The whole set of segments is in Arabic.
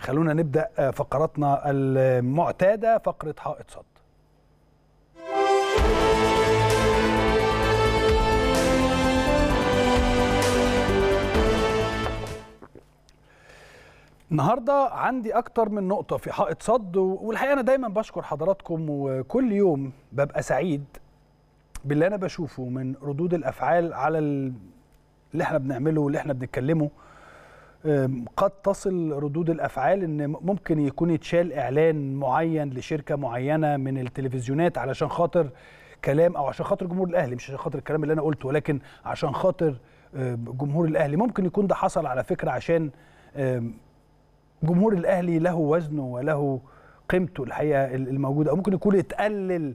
خلونا نبدا آه، فقراتنا المعتاده فقره حائط صد النهارده عندي اكتر من نقطه في حائط صد والحقيقه انا دايما بشكر حضراتكم وكل يوم ببقى سعيد باللي انا بشوفه من ردود الافعال على اللي احنا بنعمله واللي احنا بنتكلمه قد تصل ردود الافعال ان ممكن يكون يتشال اعلان معين لشركه معينه من التلفزيونات علشان خاطر كلام او عشان خاطر جمهور الاهلي مش عشان خاطر الكلام اللي انا قلته ولكن عشان خاطر جمهور الاهلي ممكن يكون ده حصل على فكره عشان جمهور الاهلي له وزنه وله قيمته الحقيقه الموجوده او ممكن يكون اتقلل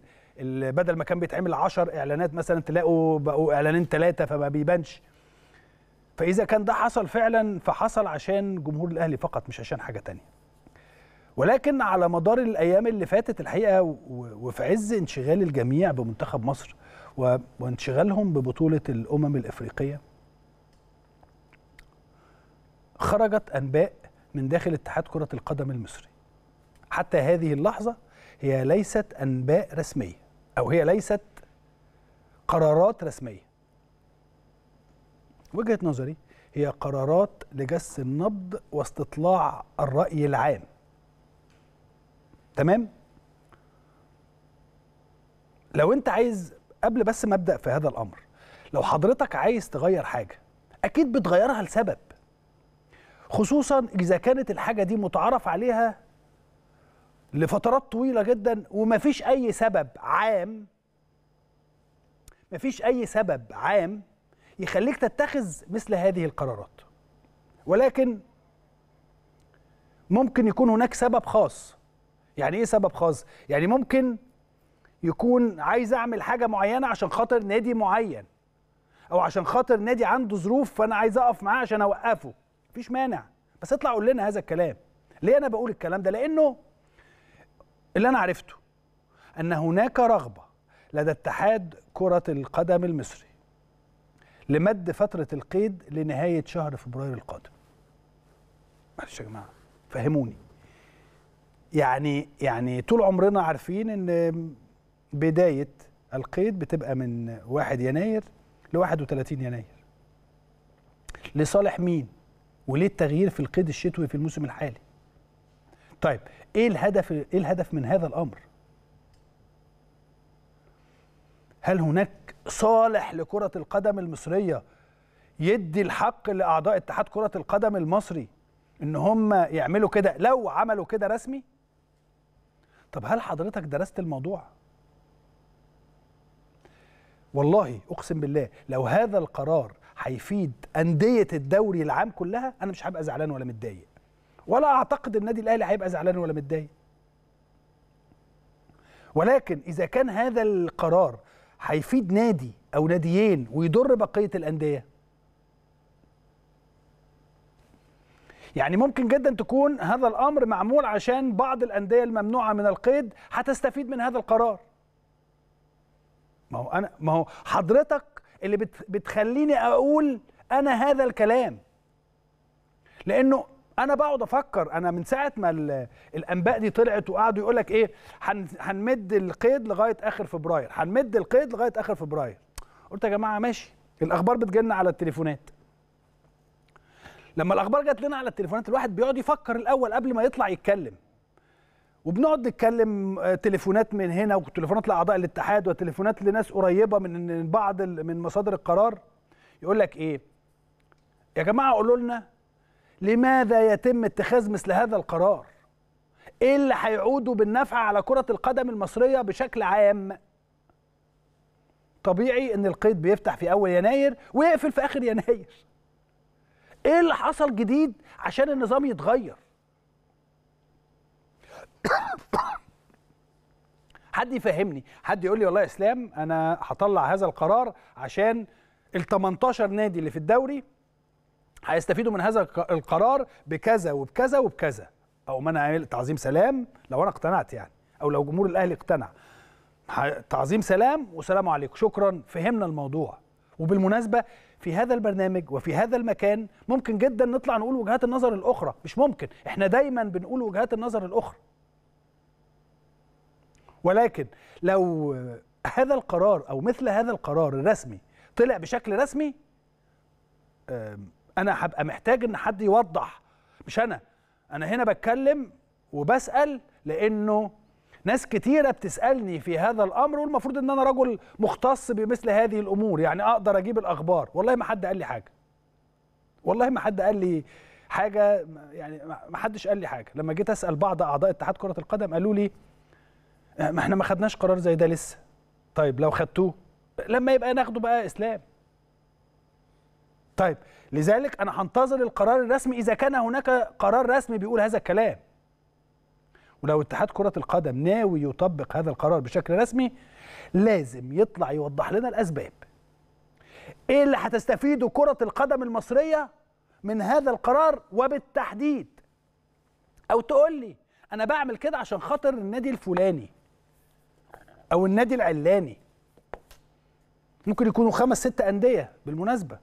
بدل ما كان بيتعمل 10 اعلانات مثلا تلاقوا بقوا اعلانين ثلاثه فما بيبانش فاذا كان ده حصل فعلا فحصل عشان جمهور الاهلي فقط مش عشان حاجه تانية ولكن على مدار الايام اللي فاتت الحقيقه وفي عز انشغال الجميع بمنتخب مصر وانشغالهم ببطوله الامم الافريقيه خرجت انباء من داخل اتحاد كره القدم المصري حتى هذه اللحظه هي ليست انباء رسميه او هي ليست قرارات رسميه وجهه نظري هي قرارات لجس النبض واستطلاع الراي العام تمام لو انت عايز قبل بس ما ابدا في هذا الامر لو حضرتك عايز تغير حاجه اكيد بتغيرها لسبب خصوصا اذا كانت الحاجه دي متعارف عليها لفترات طويله جدا ومفيش اي سبب عام مفيش اي سبب عام يخليك تتخذ مثل هذه القرارات ولكن ممكن يكون هناك سبب خاص يعني ايه سبب خاص يعني ممكن يكون عايز اعمل حاجه معينه عشان خاطر نادي معين او عشان خاطر نادي عنده ظروف فانا عايز اقف معاه عشان اوقفه مفيش مانع بس اطلع قول لنا هذا الكلام ليه انا بقول الكلام ده لانه اللي انا عرفته ان هناك رغبه لدى اتحاد كره القدم المصري لمد فترة القيد لنهاية شهر فبراير القادم معلش يا جماعة فهموني يعني يعني طول عمرنا عارفين ان بداية القيد بتبقى من 1 يناير ل 31 يناير لصالح مين وليه التغيير في القيد الشتوي في الموسم الحالي طيب ايه الهدف ايه الهدف من هذا الامر هل هناك صالح لكرة القدم المصرية يدي الحق لأعضاء اتحاد كرة القدم المصري إن هم يعملوا كده لو عملوا كده رسمي طب هل حضرتك درست الموضوع؟ والله أقسم بالله لو هذا القرار هيفيد أندية الدوري العام كلها أنا مش هبقى زعلان ولا متضايق ولا أعتقد النادي الأهلي هيبقى زعلان ولا متضايق ولكن إذا كان هذا القرار هيفيد نادي او ناديين ويضر بقيه الانديه يعني ممكن جدا تكون هذا الامر معمول عشان بعض الانديه الممنوعه من القيد هتستفيد من هذا القرار ما هو انا ما هو حضرتك اللي بتخليني اقول انا هذا الكلام لانه انا بقعد افكر انا من ساعه ما الانباء دي طلعت وقعدوا يقول لك ايه هنمد القيد لغايه اخر فبراير هنمد القيد لغايه اخر فبراير قلت يا جماعه ماشي الاخبار بتجيلنا على التليفونات لما الاخبار جت لنا على التليفونات الواحد بيقعد يفكر الاول قبل ما يطلع يتكلم وبنقعد نتكلم آه، تليفونات من هنا وتليفونات لاعضاء الاتحاد وتليفونات لناس قريبه من بعض من مصادر القرار يقول لك ايه يا جماعه قولوا لنا لماذا يتم اتخاذ مثل هذا القرار ايه اللي هيعودوا بالنفع على كرة القدم المصرية بشكل عام طبيعي ان القيد بيفتح في اول يناير ويقفل في اخر يناير ايه اللي حصل جديد عشان النظام يتغير حد يفهمني حد يقول لي والله يا اسلام انا هطلع هذا القرار عشان ال 18 نادي اللي في الدوري هيستفيدوا من هذا القرار بكذا وبكذا وبكذا او من عامل تعظيم سلام لو انا اقتنعت يعني او لو جمهور الاهلي اقتنع تعظيم سلام وسلام عليكم شكرا فهمنا الموضوع وبالمناسبه في هذا البرنامج وفي هذا المكان ممكن جدا نطلع نقول وجهات النظر الاخرى مش ممكن احنا دايما بنقول وجهات النظر الاخرى ولكن لو هذا القرار او مثل هذا القرار الرسمي طلع بشكل رسمي انا هبقى محتاج ان حد يوضح مش انا انا هنا بتكلم وبسال لانه ناس كتيره بتسالني في هذا الامر والمفروض ان انا رجل مختص بمثل هذه الامور يعني اقدر اجيب الاخبار والله ما حد قال لي حاجه والله ما حد قال لي حاجه يعني ما حدش قال لي حاجه لما جيت اسال بعض اعضاء اتحاد كره القدم قالوا لي ما احنا ما خدناش قرار زي ده لسه طيب لو خدتوه لما يبقى ناخده بقى اسلام طيب لذلك انا هنتظر القرار الرسمي اذا كان هناك قرار رسمي بيقول هذا الكلام ولو اتحاد كرة القدم ناوي يطبق هذا القرار بشكل رسمي لازم يطلع يوضح لنا الأسباب إيه اللي هتستفيده كرة القدم المصرية من هذا القرار وبالتحديد أو تقول لي أنا بعمل كده عشان خاطر النادي الفلاني أو النادي العلاني ممكن يكونوا خمس ست أندية بالمناسبة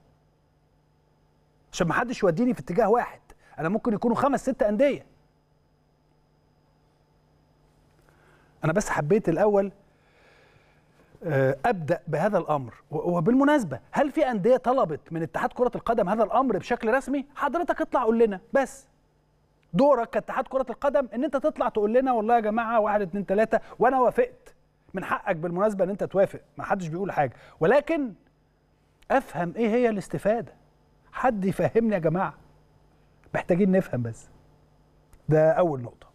عشان ما حدش يوديني في اتجاه واحد انا ممكن يكونوا خمس ست انديه انا بس حبيت الاول آه، ابدا بهذا الامر وبالمناسبه هل في انديه طلبت من اتحاد كره القدم هذا الامر بشكل رسمي حضرتك اطلع قول لنا بس دورك كاتحاد كره القدم ان انت تطلع تقول لنا والله يا جماعه واحد اتنين تلاته وانا وافقت من حقك بالمناسبه ان انت توافق ما حدش بيقول حاجه ولكن افهم ايه هي الاستفاده حد يفهمني يا جماعه محتاجين نفهم بس ده اول نقطه